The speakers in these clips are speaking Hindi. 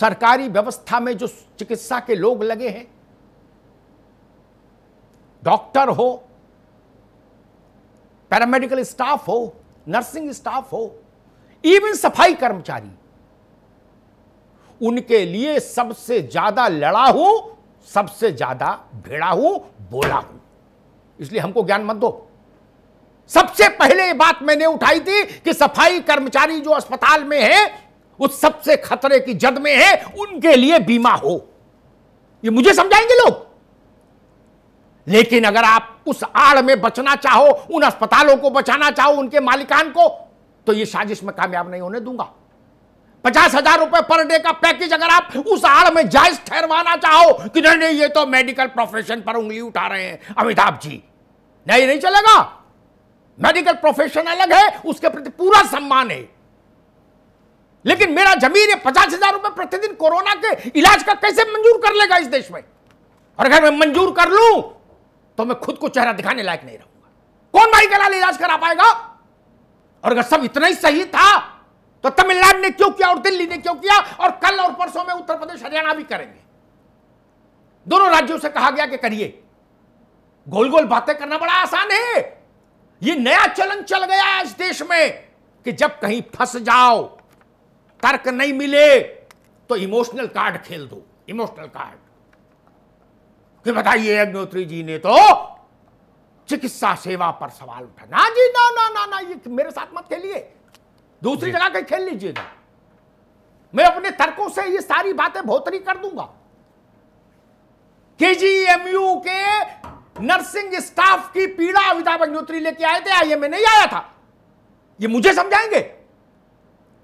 सरकारी व्यवस्था में जो चिकित्सा के लोग लगे हैं डॉक्टर हो पैरामेडिकल स्टाफ हो नर्सिंग स्टाफ हो इवन सफाई कर्मचारी उनके लिए सबसे ज्यादा लड़ा हूं सबसे ज्यादा भिड़ा हूं बोला हूं इसलिए हमको ज्ञान मत दो सबसे पहले बात मैंने उठाई थी कि सफाई कर्मचारी जो अस्पताल में है वो सबसे खतरे की जद में है उनके लिए बीमा हो ये मुझे समझाएंगे लोग लेकिन अगर आप उस आड़ में बचना चाहो उन अस्पतालों को बचाना चाहो उनके मालिकान को तो ये साजिश में कामयाब नहीं होने दूंगा पचास हजार रुपए पर डे का पैकेज अगर आप उस आड़ में जायज ठहरवाना चाहो कि नहीं नहीं ये तो मेडिकल प्रोफेशन पर उंगली उठा रहे हैं अमिताभ जी नहीं नहीं चलेगा मेडिकल प्रोफेशन अलग है उसके प्रति पूरा सम्मान है लेकिन मेरा जमीन ये पचास हजार रुपए प्रतिदिन कोरोना के इलाज का कैसे मंजूर कर लेगा इस देश में और अगर मैं मंजूर कर लू तो मैं खुद को चेहरा दिखाने लायक नहीं रहूंगा कौन भाई का इलाज करा पाएगा और अगर सब इतना ही सही था तो तमिलनाडु ने क्यों किया और दिल्ली ने क्यों किया और कल और परसों में उत्तर प्रदेश हरियाणा भी करेंगे दोनों राज्यों से कहा गया कि करिए गोल गोल बातें करना बड़ा आसान है यह नया चलन चल गया है इस देश में कि जब कहीं फंस जाओ तर्क नहीं मिले तो इमोशनल कार्ड खेल दो इमोशनल कार्ड कि बताइए अग्नोत्री जी ने तो चिकित्सा सेवा पर सवाल उठा ना जी ना ना ना ना ये मेरे साथ मत खेलिए दूसरी जगह कहीं खेल लीजिएगा तो। मैं अपने तर्कों से ये सारी बातें भोतरी कर दूंगा के जी के नर्सिंग स्टाफ की पीड़ा अमिताभ अग्नोत्री लेके आए थे आइए मैं नहीं आया था ये मुझे समझाएंगे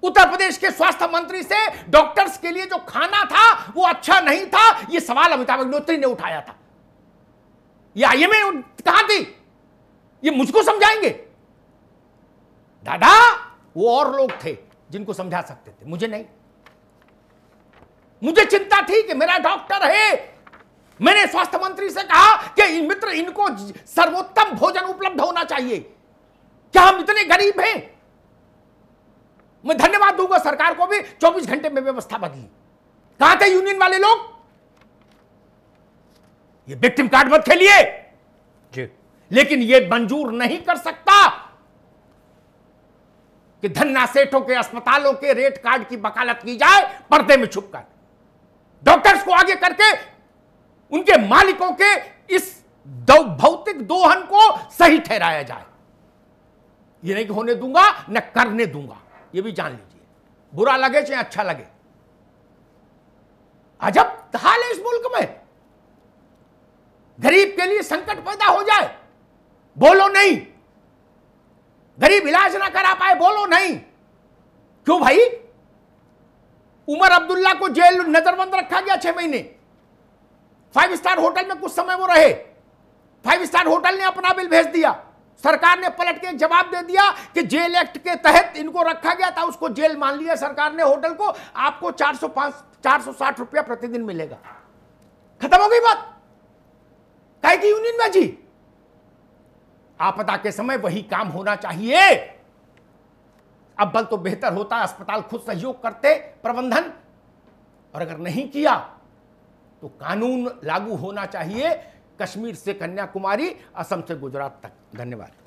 उत्तर प्रदेश के स्वास्थ्य मंत्री से डॉक्टर्स के लिए जो खाना था वो अच्छा नहीं था ये सवाल अमिताभ अग्नोत्री ने उठाया था ये आईएमए कहा थी ये मुझको समझाएंगे दादा वो और लोग थे जिनको समझा सकते थे मुझे नहीं मुझे चिंता थी कि मेरा डॉक्टर है मैंने स्वास्थ्य मंत्री से कहा कि इन मित्र इनको सर्वोत्तम भोजन उपलब्ध होना चाहिए क्या हम इतने गरीब हैं मैं सरकार को भी 24 घंटे में व्यवस्था बदली कहां थे यूनियन वाले लोग ये विक्टिम कार्ड मत खेलिए लेकिन ये मंजूर नहीं कर सकता कि धन्ना सेठों के अस्पतालों के रेट कार्ड की वकालत की जाए पर्दे में छुपकर डॉक्टर्स को आगे करके उनके मालिकों के इस भौतिक दोहन को सही ठहराया जाए ये नहीं होने दूंगा न करने दूंगा ये भी जान लीजिए बुरा लगे चाहे अच्छा लगे अजब हाल है इस मुल्क में गरीब के लिए संकट पैदा हो जाए बोलो नहीं गरीब इलाज ना करा पाए बोलो नहीं क्यों भाई उमर अब्दुल्ला को जेल नजरबंद रखा गया छह महीने फाइव स्टार होटल में कुछ समय वो रहे फाइव स्टार होटल ने अपना बिल भेज दिया सरकार ने पलट के जवाब दे दिया कि जेल एक्ट के तहत इनको रखा गया था उसको जेल मान लिया सरकार ने होटल को आपको चार सौ चार सौ साठ रुपया प्रतिदिन मिलेगा खत्म हो गई बात कहे की यूनियन में जी आपदा के समय वही काम होना चाहिए अब्बल तो बेहतर होता अस्पताल खुद सहयोग करते प्रबंधन और अगर नहीं किया तो कानून लागू होना चाहिए कश्मीर से कन्याकुमारी असम से गुजरात तक धन्यवाद